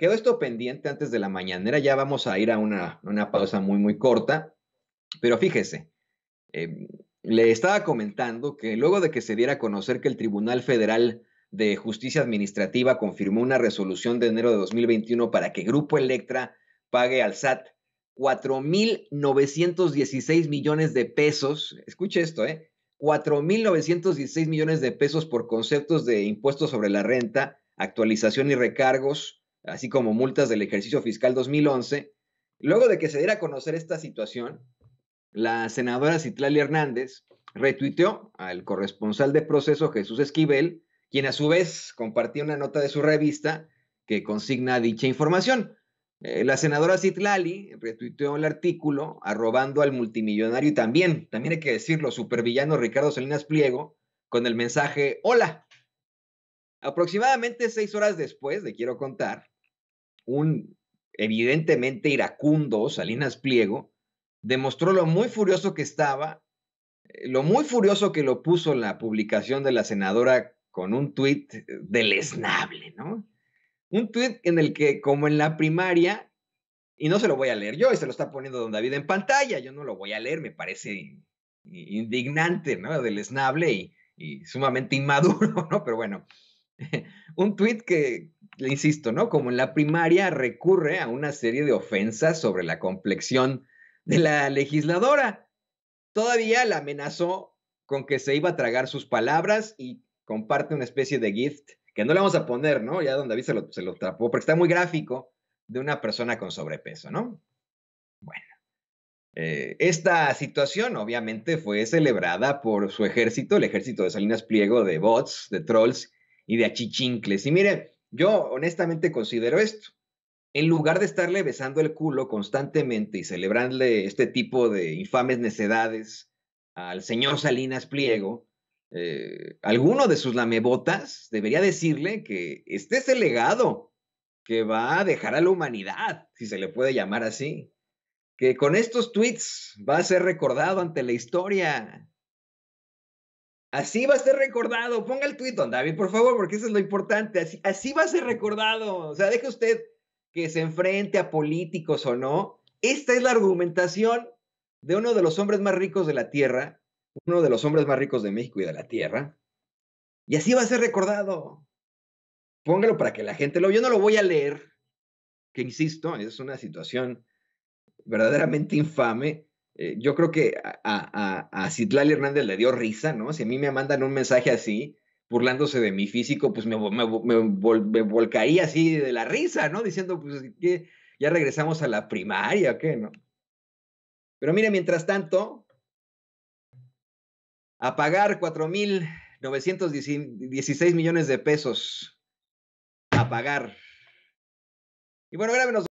Quedó esto pendiente antes de la mañanera, ya vamos a ir a una, pausa muy, muy corta, pero fíjese, em, le estaba comentando que luego de que se diera a conocer que el Tribunal Federal de Justicia Administrativa confirmó una resolución de enero de 2021 para que Grupo Electra pague al SAT 4.916 millones de pesos. Escuche esto, ¿eh? 4.916 millones de pesos por conceptos de impuestos sobre la renta, actualización y recargos, así como multas del ejercicio fiscal 2011. Luego de que se diera a conocer esta situación, la senadora Citlali Hernández retuiteó al corresponsal de proceso Jesús Esquivel, quien a su vez compartió una nota de su revista que consigna dicha información. Eh, la senadora Citlali retuiteó el artículo arrobando al multimillonario y también, también hay que decirlo, supervillano Ricardo Salinas Pliego con el mensaje, hola. Aproximadamente seis horas después le Quiero Contar, un evidentemente iracundo Salinas Pliego, demostró lo muy furioso que estaba, eh, lo muy furioso que lo puso la publicación de la senadora con un tuit eh, deleznable, ¿no? Un tuit en el que, como en la primaria, y no se lo voy a leer yo, y se lo está poniendo don David en pantalla, yo no lo voy a leer, me parece indignante, ¿no? Deleznable y, y sumamente inmaduro, ¿no? Pero bueno, un tuit que insisto, ¿no? Como en la primaria recurre a una serie de ofensas sobre la complexión de la legisladora. Todavía la amenazó con que se iba a tragar sus palabras y comparte una especie de gift que no le vamos a poner, ¿no? Ya donde David se lo, se porque está muy gráfico de una persona con sobrepeso, ¿no? Bueno, eh, esta situación obviamente fue celebrada por su ejército, el ejército de Salinas Pliego, de bots, de trolls y de achichincles. Y mire, yo honestamente considero esto. En lugar de estarle besando el culo constantemente y celebrarle este tipo de infames necedades al señor Salinas Pliego, eh, alguno de sus lamebotas debería decirle que este es el legado que va a dejar a la humanidad, si se le puede llamar así, que con estos tweets va a ser recordado ante la historia Así va a ser recordado. Ponga el tuit, don David, por favor, porque eso es lo importante. Así, así va a ser recordado. O sea, deje usted que se enfrente a políticos o no. Esta es la argumentación de uno de los hombres más ricos de la Tierra, uno de los hombres más ricos de México y de la Tierra. Y así va a ser recordado. Póngalo para que la gente lo... Yo no lo voy a leer, que insisto, es una situación verdaderamente infame, eh, yo creo que a, a, a Citlali Hernández le dio risa, ¿no? Si a mí me mandan un mensaje así, burlándose de mi físico, pues me, me, volcaría así de la risa, ¿no? Diciendo, pues, que ya regresamos a la primaria, ¿qué, no? Pero mire, mientras tanto, a pagar 4.916 millones de pesos. A pagar. Y bueno, ahora